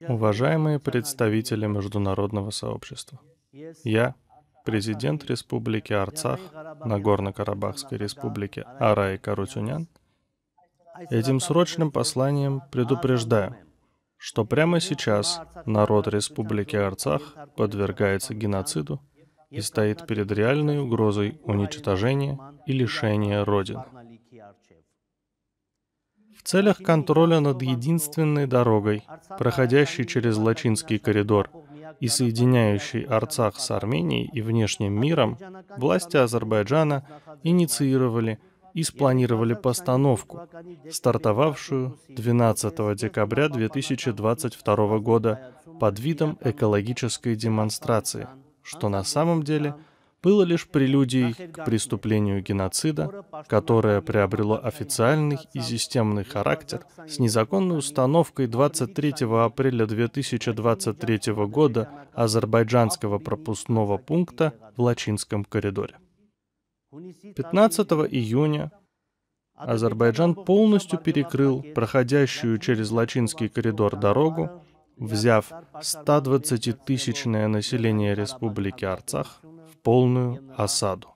Уважаемые представители международного сообщества, я, президент Республики Арцах, Нагорно-Карабахской Республики Араи Карутюнян, этим срочным посланием предупреждаю, что прямо сейчас народ Республики Арцах подвергается геноциду и стоит перед реальной угрозой уничтожения и лишения Родины целях контроля над единственной дорогой, проходящей через Лачинский коридор и соединяющей Арцах с Арменией и внешним миром, власти Азербайджана инициировали и спланировали постановку, стартовавшую 12 декабря 2022 года под видом экологической демонстрации, что на самом деле – было лишь прелюдией к преступлению геноцида, которое приобрело официальный и системный характер с незаконной установкой 23 апреля 2023 года азербайджанского пропускного пункта в Лачинском коридоре. 15 июня Азербайджан полностью перекрыл проходящую через Лачинский коридор дорогу, взяв 120-тысячное население республики Арцах полную осаду.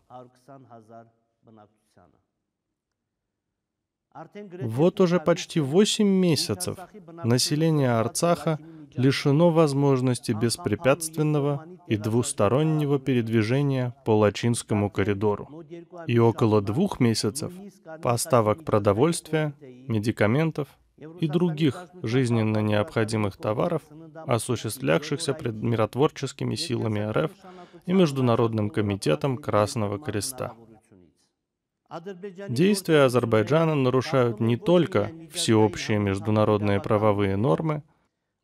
Вот уже почти 8 месяцев население Арцаха лишено возможности беспрепятственного и двустороннего передвижения по Лачинскому коридору и около двух месяцев поставок продовольствия, медикаментов и других жизненно необходимых товаров, осуществлявшихся пред миротворческими силами РФ и Международным комитетом Красного Креста. Действия Азербайджана нарушают не только всеобщие международные правовые нормы,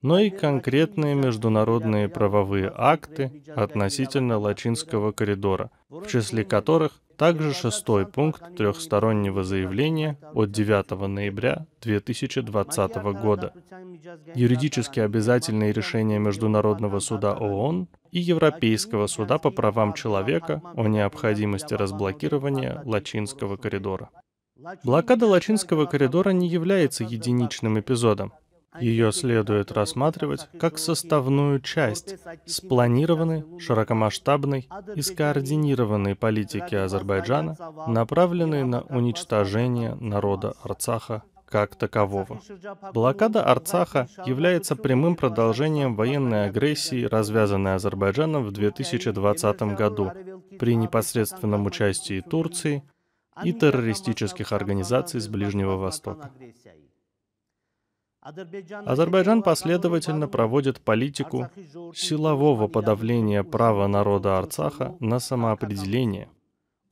но и конкретные международные правовые акты относительно Лачинского коридора, в числе которых также шестой пункт трехстороннего заявления от 9 ноября 2020 года. Юридически обязательные решения Международного суда ООН и Европейского суда по правам человека о необходимости разблокирования Лачинского коридора. Блокада Лачинского коридора не является единичным эпизодом. Ее следует рассматривать как составную часть спланированной, широкомасштабной и скоординированной политики Азербайджана, направленной на уничтожение народа Арцаха как такового. Блокада Арцаха является прямым продолжением военной агрессии, развязанной Азербайджаном в 2020 году при непосредственном участии Турции и террористических организаций с Ближнего Востока. Азербайджан последовательно проводит политику силового подавления права народа Арцаха на самоопределение,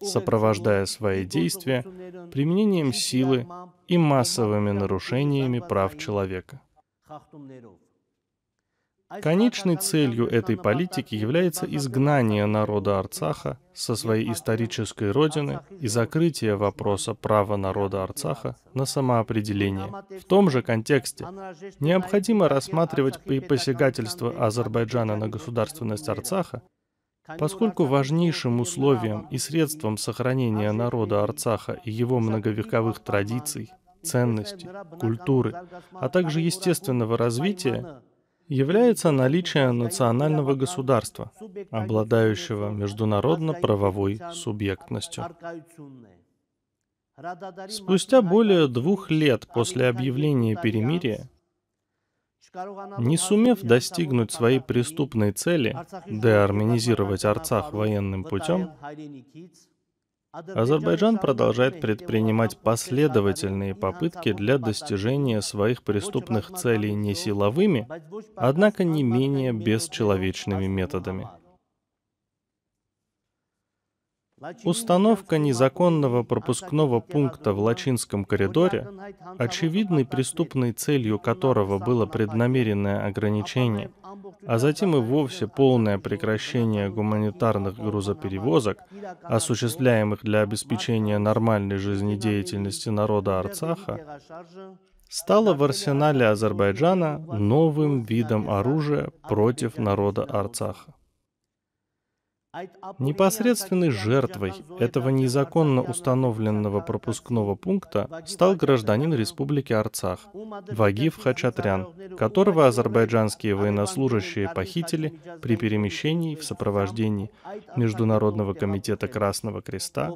сопровождая свои действия применением силы и массовыми нарушениями прав человека. Конечной целью этой политики является изгнание народа Арцаха со своей исторической родины и закрытие вопроса права народа Арцаха на самоопределение. В том же контексте необходимо рассматривать и посягательство Азербайджана на государственность Арцаха, поскольку важнейшим условием и средством сохранения народа Арцаха и его многовековых традиций, ценностей, культуры, а также естественного развития является наличие национального государства, обладающего международно-правовой субъектностью. Спустя более двух лет после объявления перемирия, не сумев достигнуть своей преступной цели, деарменизировать Арцах военным путем, Азербайджан продолжает предпринимать последовательные попытки для достижения своих преступных целей не силовыми, однако не менее бесчеловечными методами. Установка незаконного пропускного пункта в Лачинском коридоре, очевидной преступной целью которого было преднамеренное ограничение, а затем и вовсе полное прекращение гуманитарных грузоперевозок, осуществляемых для обеспечения нормальной жизнедеятельности народа Арцаха, стало в арсенале Азербайджана новым видом оружия против народа Арцаха. Непосредственной жертвой этого незаконно установленного пропускного пункта стал гражданин Республики Арцах Вагив Хачатрян, которого азербайджанские военнослужащие похитили при перемещении в сопровождении Международного комитета Красного Креста,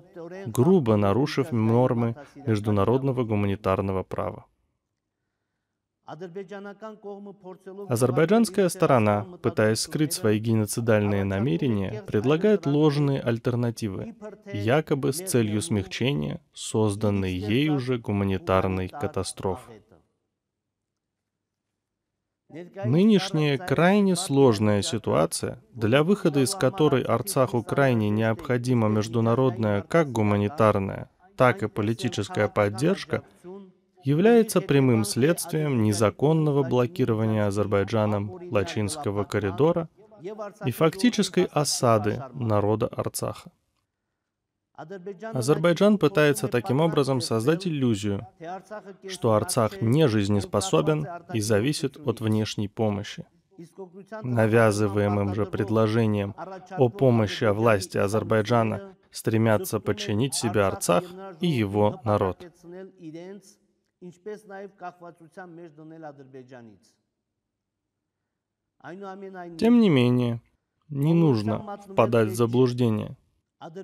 грубо нарушив нормы международного гуманитарного права. Азербайджанская сторона, пытаясь скрыть свои геноцидальные намерения, предлагает ложные альтернативы, якобы с целью смягчения созданной ей уже гуманитарной катастрофы. Нынешняя крайне сложная ситуация, для выхода из которой Арцаху крайне необходима международная как гуманитарная, так и политическая поддержка, является прямым следствием незаконного блокирования Азербайджаном Лачинского коридора и фактической осады народа Арцаха. Азербайджан пытается таким образом создать иллюзию, что Арцах не жизнеспособен и зависит от внешней помощи. Навязываемым же предложением о помощи о власти Азербайджана стремятся подчинить себе Арцах и его народ ինչպես նաև կախվածության մեջ դնել Ադրբեջանից։ Тем не менее, не нужно впадать в заблуждение.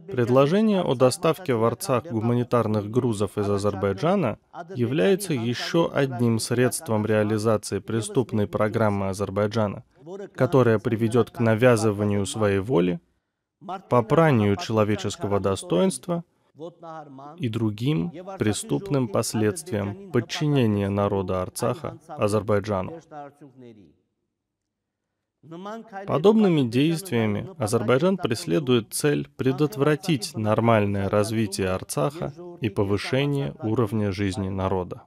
Предложение о доставке в Арцах гуманитарных грузов из Азербайджана является еще одним средством реализации преступной программы Азербайджана, которая приведет к навязыванию своей воли, попранию человеческого достоинства – и другим преступным последствиям подчинения народа Арцаха Азербайджану. Подобными действиями Азербайджан преследует цель предотвратить нормальное развитие Арцаха и повышение уровня жизни народа.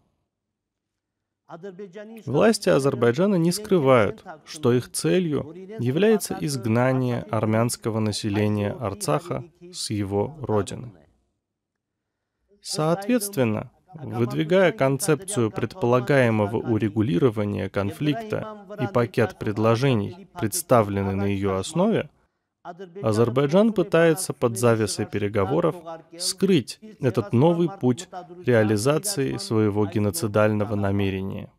Власти Азербайджана не скрывают, что их целью является изгнание армянского населения Арцаха с его родины. Соответственно, выдвигая концепцию предполагаемого урегулирования конфликта и пакет предложений, представленный на ее основе, Азербайджан пытается под завесой переговоров скрыть этот новый путь реализации своего геноцидального намерения.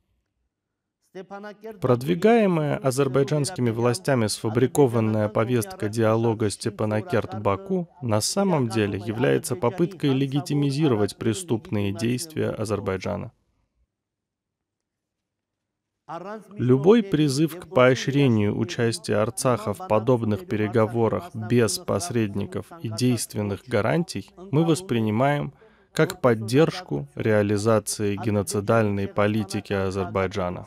Продвигаемая азербайджанскими властями сфабрикованная повестка диалога Степанакерт-Баку на самом деле является попыткой легитимизировать преступные действия Азербайджана. Любой призыв к поощрению участия Арцаха в подобных переговорах без посредников и действенных гарантий мы воспринимаем – как поддержку реализации геноцидальной политики Азербайджана.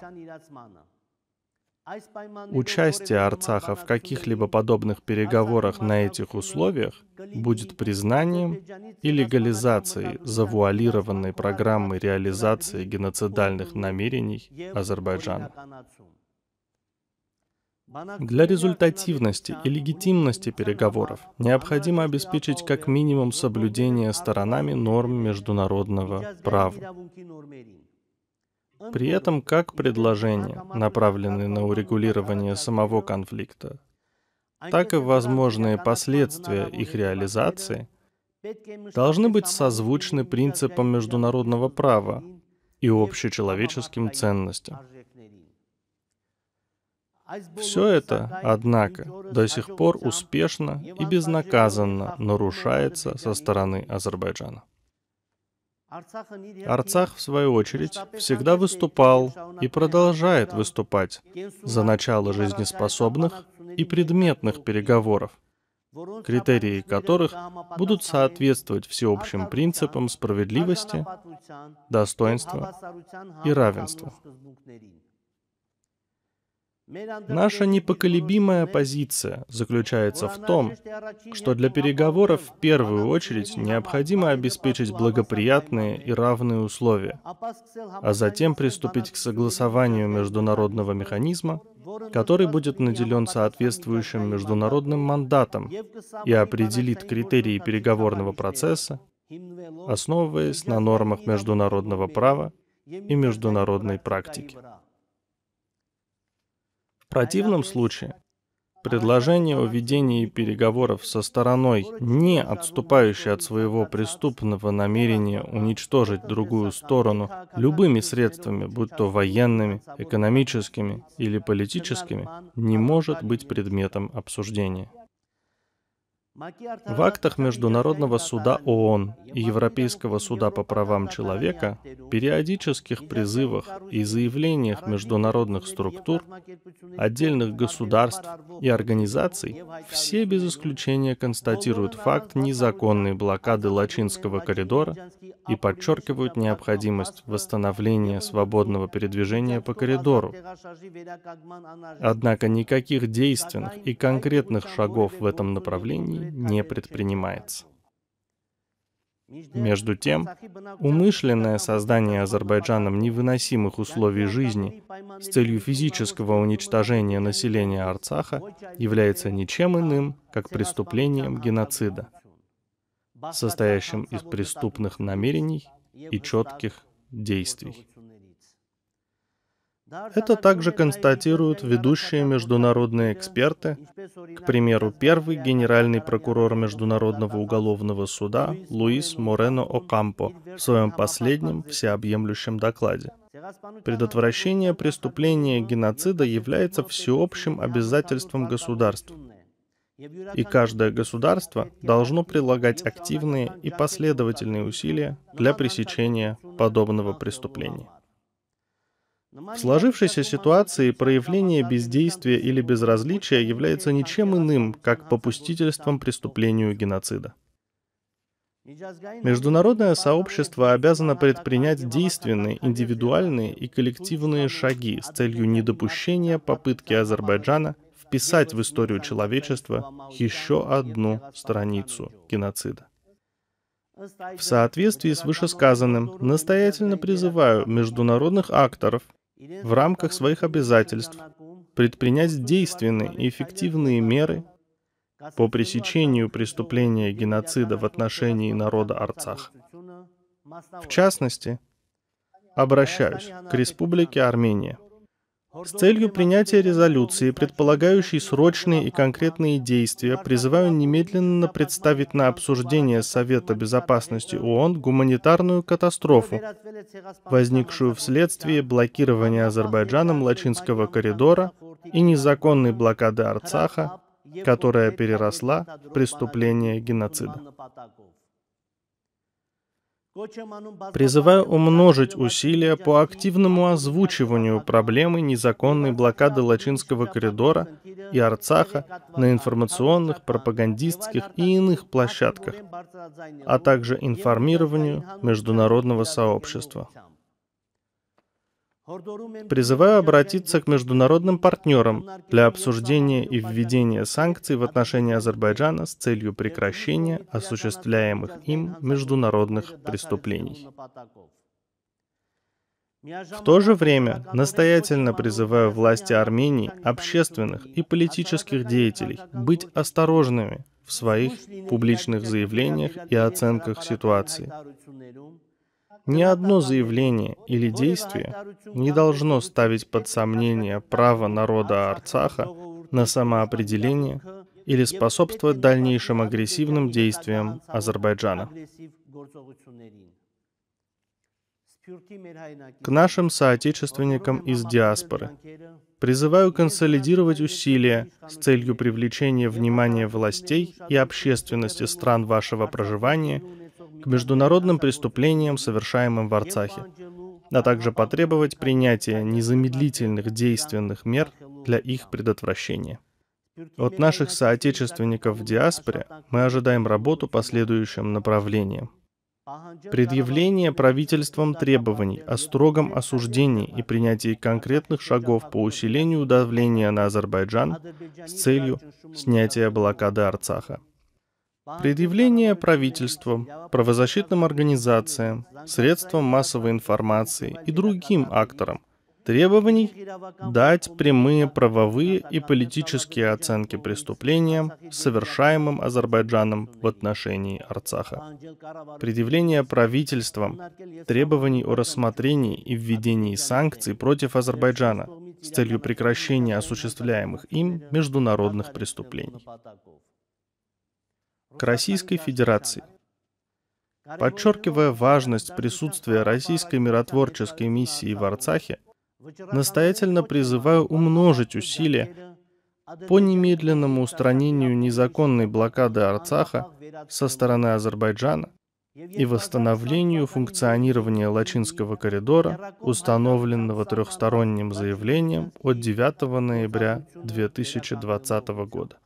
Участие Арцаха в каких-либо подобных переговорах на этих условиях будет признанием и легализацией завуалированной программы реализации геноцидальных намерений Азербайджана. Для результативности и легитимности переговоров необходимо обеспечить как минимум соблюдение сторонами норм международного права. При этом как предложения, направленные на урегулирование самого конфликта, так и возможные последствия их реализации должны быть созвучны принципам международного права и общечеловеческим ценностям. Все это, однако, до сих пор успешно и безнаказанно нарушается со стороны Азербайджана. Арцах, в свою очередь, всегда выступал и продолжает выступать за начало жизнеспособных и предметных переговоров, критерии которых будут соответствовать всеобщим принципам справедливости, достоинства и равенства. Наша непоколебимая позиция заключается в том, что для переговоров в первую очередь необходимо обеспечить благоприятные и равные условия, а затем приступить к согласованию международного механизма, который будет наделен соответствующим международным мандатом и определит критерии переговорного процесса, основываясь на нормах международного права и международной практики противном случае предложение о ведении переговоров со стороной, не отступающей от своего преступного намерения уничтожить другую сторону любыми средствами, будь то военными, экономическими или политическими, не может быть предметом обсуждения. В актах Международного суда ООН и Европейского суда по правам человека, периодических призывах и заявлениях международных структур, отдельных государств и организаций все без исключения констатируют факт незаконной блокады Лачинского коридора и подчеркивают необходимость восстановления свободного передвижения по коридору. Однако никаких действенных и конкретных шагов в этом направлении не предпринимается. Между тем, умышленное создание Азербайджаном невыносимых условий жизни с целью физического уничтожения населения Арцаха является ничем иным, как преступлением геноцида, состоящим из преступных намерений и четких действий. Это также констатируют ведущие международные эксперты, к примеру, первый генеральный прокурор Международного уголовного суда Луис Морено Окампо в своем последнем всеобъемлющем докладе. Предотвращение преступления геноцида является всеобщим обязательством государств. И каждое государство должно прилагать активные и последовательные усилия для пресечения подобного преступления. В сложившейся ситуации проявление бездействия или безразличия является ничем иным, как попустительством преступлению геноцида. Международное сообщество обязано предпринять действенные, индивидуальные и коллективные шаги с целью недопущения попытки Азербайджана вписать в историю человечества еще одну страницу геноцида. В соответствии с вышесказанным, настоятельно призываю международных акторов, в рамках своих обязательств предпринять действенные и эффективные меры по пресечению преступления геноцида в отношении народа Арцах. В частности, обращаюсь к Республике Армения – с целью принятия резолюции, предполагающей срочные и конкретные действия, призываю немедленно представить на обсуждение Совета Безопасности ООН гуманитарную катастрофу, возникшую вследствие блокирования Азербайджаном Лачинского коридора и незаконной блокады Арцаха, которая переросла в преступление геноцида. Призываю умножить усилия по активному озвучиванию проблемы незаконной блокады Лачинского коридора и Арцаха на информационных, пропагандистских и иных площадках, а также информированию международного сообщества. Призываю обратиться к международным партнерам для обсуждения и введения санкций в отношении Азербайджана с целью прекращения осуществляемых им международных преступлений. В то же время настоятельно призываю власти Армении, общественных и политических деятелей быть осторожными в своих публичных заявлениях и оценках ситуации. Ни одно заявление или действие не должно ставить под сомнение право народа Арцаха на самоопределение или способствовать дальнейшим агрессивным действиям Азербайджана. К нашим соотечественникам из диаспоры призываю консолидировать усилия с целью привлечения внимания властей и общественности стран вашего проживания – к международным преступлениям, совершаемым в Арцахе, а также потребовать принятия незамедлительных действенных мер для их предотвращения. От наших соотечественников в диаспоре мы ожидаем работу по следующим направлениям. Предъявление правительством требований о строгом осуждении и принятии конкретных шагов по усилению давления на Азербайджан с целью снятия блокады Арцаха. Предъявление правительствам, правозащитным организациям, средствам массовой информации и другим акторам требований дать прямые правовые и политические оценки преступлениям, совершаемым Азербайджаном в отношении Арцаха. Предъявление правительствам требований о рассмотрении и введении санкций против Азербайджана с целью прекращения осуществляемых им международных преступлений к Российской Федерации. Подчеркивая важность присутствия российской миротворческой миссии в Арцахе, настоятельно призываю умножить усилия по немедленному устранению незаконной блокады Арцаха со стороны Азербайджана и восстановлению функционирования Лачинского коридора, установленного трехсторонним заявлением от 9 ноября 2020 года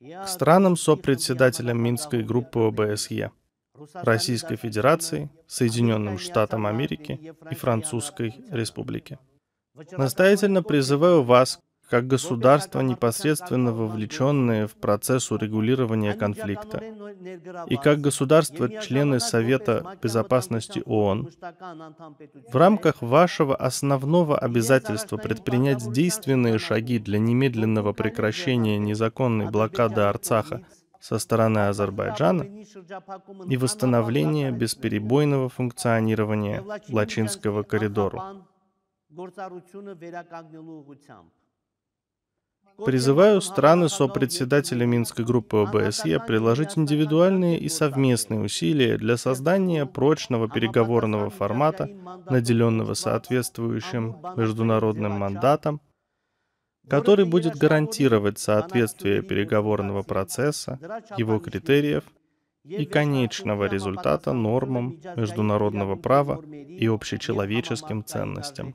к странам сопредседателям Минской группы ОБСЕ, Российской Федерации, Соединенным Штатам Америки и Французской Республики. Настоятельно призываю вас как государства, непосредственно вовлеченные в процесс урегулирования конфликта, и как государства, члены Совета Безопасности ООН, в рамках вашего основного обязательства предпринять действенные шаги для немедленного прекращения незаконной блокады Арцаха со стороны Азербайджана и восстановления бесперебойного функционирования Лачинского коридора. գործառությունը վերականգնելու ուղղությամբ Призываю страны сопредседателя Минской группы ОБСЕ приложить индивидуальные и совместные усилия для создания прочного переговорного формата, наделенного соответствующим международным мандатом, который будет гарантировать соответствие переговорного процесса, его критериев и конечного результата нормам международного права и общечеловеческим ценностям.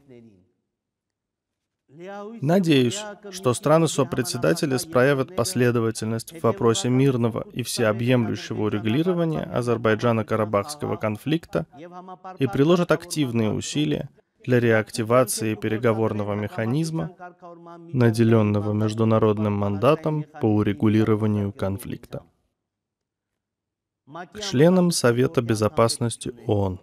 Надеюсь, что страны сопредседателя проявят последовательность в вопросе мирного и всеобъемлющего урегулирования Азербайджана-Карабахского конфликта и приложат активные усилия для реактивации переговорного механизма, наделенного международным мандатом по урегулированию конфликта. К членам Совета Безопасности ООН.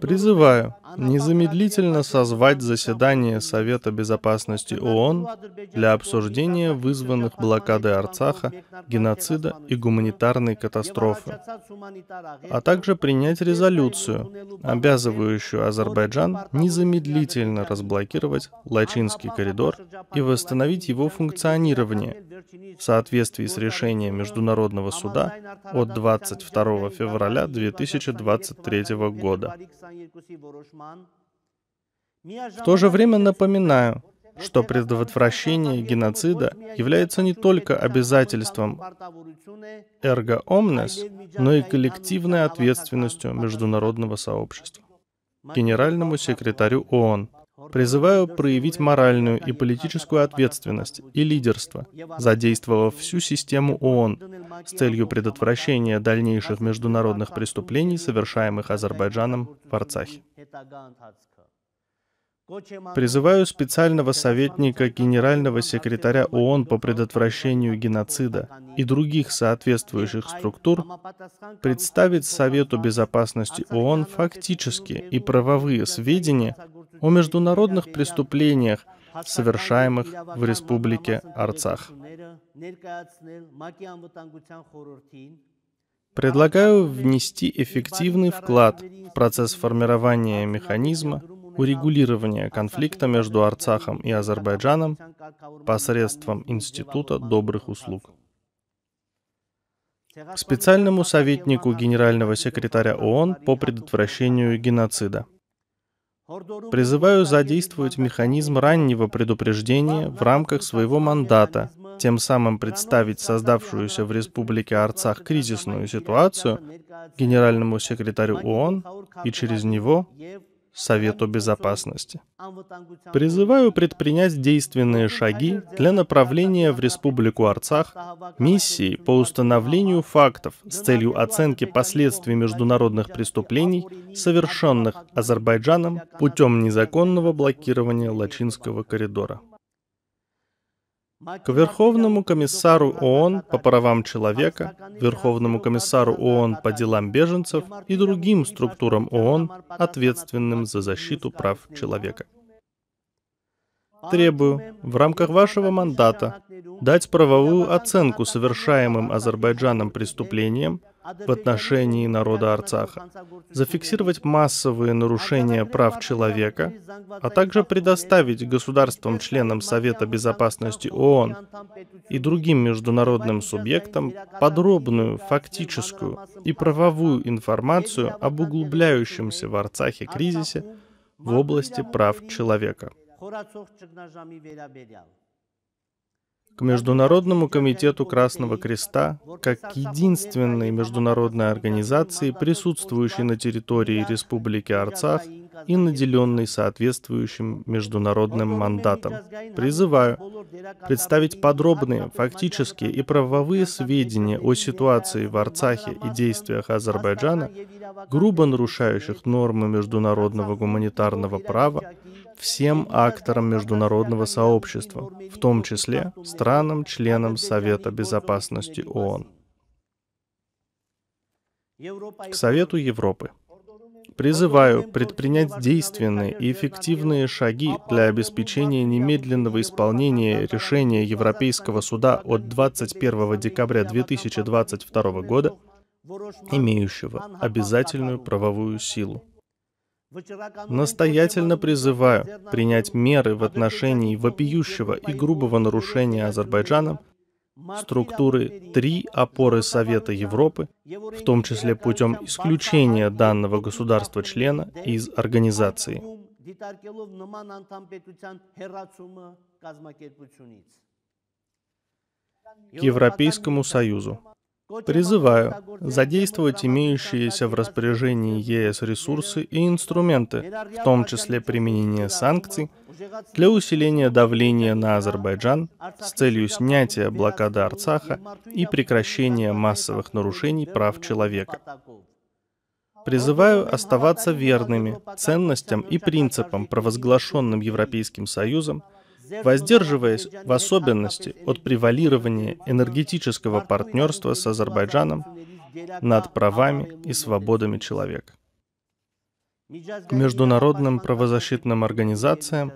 Призываю незамедлительно созвать заседание Совета Безопасности ООН для обсуждения вызванных блокады Арцаха, геноцида и гуманитарной катастрофы, а также принять резолюцию, обязывающую Азербайджан незамедлительно разблокировать Лачинский коридор и восстановить его функционирование в соответствии с решением Международного суда от 22 февраля 2023 года. В то же время напоминаю, что предотвращение геноцида является не только обязательством эрго omnes, но и коллективной ответственностью международного сообщества. Генеральному секретарю ООН – Призываю проявить моральную и политическую ответственность и лидерство, задействовав всю систему ООН с целью предотвращения дальнейших международных преступлений, совершаемых Азербайджаном в Арцахе. Призываю специального советника Генерального секретаря ООН по предотвращению геноцида и других соответствующих структур представить Совету Безопасности ООН фактические и правовые сведения о международных преступлениях, совершаемых в республике Арцах. Предлагаю внести эффективный вклад в процесс формирования механизма урегулирования конфликта между Арцахом и Азербайджаном посредством Института добрых услуг. Специальному советнику Генерального секретаря ООН по предотвращению геноцида – Призываю задействовать механизм раннего предупреждения в рамках своего мандата, тем самым представить создавшуюся в Республике Арцах кризисную ситуацию генеральному секретарю ООН и через него Совету Безопасности. Призываю предпринять действенные шаги для направления в Республику Арцах миссии по установлению фактов с целью оценки последствий международных преступлений, совершенных Азербайджаном путем незаконного блокирования Лачинского коридора к Верховному комиссару ООН по правам человека, Верховному комиссару ООН по делам беженцев и другим структурам ООН, ответственным за защиту прав человека. Требую в рамках вашего мандата дать правовую оценку совершаемым Азербайджаном преступлениям в отношении народа Арцаха, зафиксировать массовые нарушения прав человека, а также предоставить государствам-членам Совета Безопасности ООН и другим международным субъектам подробную, фактическую и правовую информацию об углубляющемся в Арцахе кризисе в области прав человека к Международному комитету Красного Креста как к единственной международной организации, присутствующей на территории Республики Арцах и наделенной соответствующим международным мандатом. Призываю представить подробные, фактические и правовые сведения о ситуации в Арцахе и действиях Азербайджана, грубо нарушающих нормы международного гуманитарного права, всем ну, акторам международного сообщества, в том числе странам-членам Совета Безопасности ООН. К Совету Европы. Призываю предпринять действенные и эффективные шаги для обеспечения немедленного исполнения решения Европейского суда от 21 декабря 2022 года, имеющего обязательную правовую силу Настоятельно призываю принять меры в отношении вопиющего и грубого нарушения Азербайджаном структуры три опоры Совета Европы, в том числе путем исключения данного государства-члена из организации. К Европейскому Союзу. Призываю задействовать имеющиеся в распоряжении ЕС ресурсы и инструменты, в том числе применение санкций, для усиления давления на Азербайджан с целью снятия блокады Арцаха и прекращения массовых нарушений прав человека. Призываю оставаться верными ценностям и принципам, провозглашенным Европейским Союзом – воздерживаясь в особенности от превалирования энергетического партнерства с Азербайджаном над правами и свободами человека международным правозащитным организациям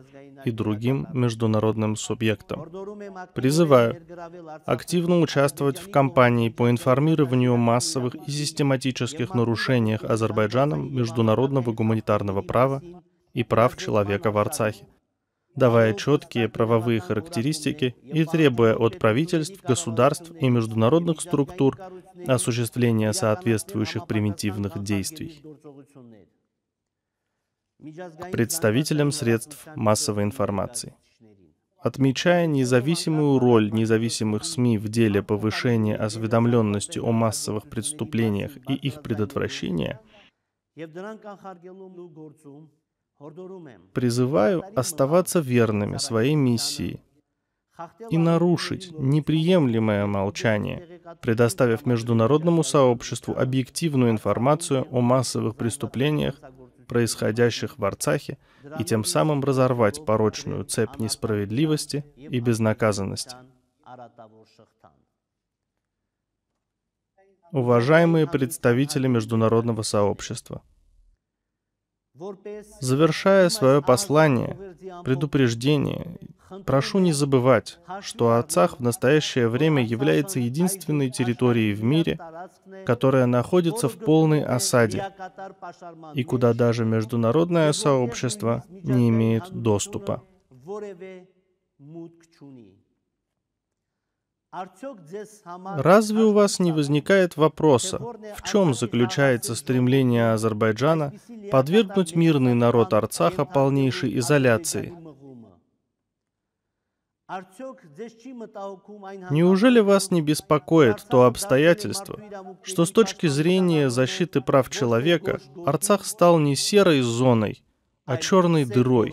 и другим международным субъектам. Призываю активно участвовать в кампании по информированию массовых и систематических нарушениях Азербайджаном международного гуманитарного права и прав человека в Арцахе, давая четкие правовые характеристики и требуя от правительств, государств и международных структур осуществления соответствующих превентивных действий к представителям средств массовой информации. Отмечая независимую роль независимых СМИ в деле повышения осведомленности о массовых преступлениях и их предотвращения, Призываю оставаться верными своей миссии и нарушить неприемлемое молчание, предоставив международному сообществу объективную информацию о массовых преступлениях, происходящих в Арцахе, и тем самым разорвать порочную цепь несправедливости и безнаказанности. Уважаемые представители международного сообщества, Завершая свое послание, предупреждение, прошу не забывать, что Арцах в настоящее время является единственной территорией в мире, которая находится в полной осаде и куда даже международное сообщество не имеет доступа. Разве у вас не возникает вопроса, в чем заключается стремление Азербайджана подвергнуть мирный народ Арцаха полнейшей изоляции? Неужели вас не беспокоит то обстоятельство, что с точки зрения защиты прав человека Арцах стал не серой зоной, а черной дырой?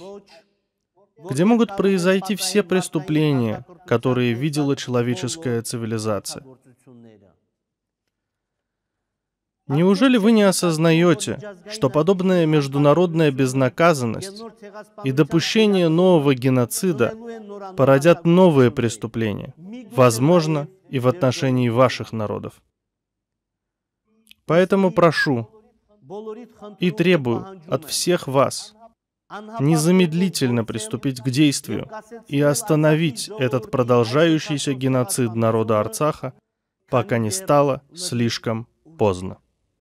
где могут произойти все преступления, которые видела человеческая цивилизация. Неужели вы не осознаете, что подобная международная безнаказанность и допущение нового геноцида породят новые преступления, возможно, и в отношении ваших народов? Поэтому прошу и требую от всех вас незамедлительно приступить к действию и остановить этот продолжающийся геноцид народа Арцаха, пока не стало слишком поздно.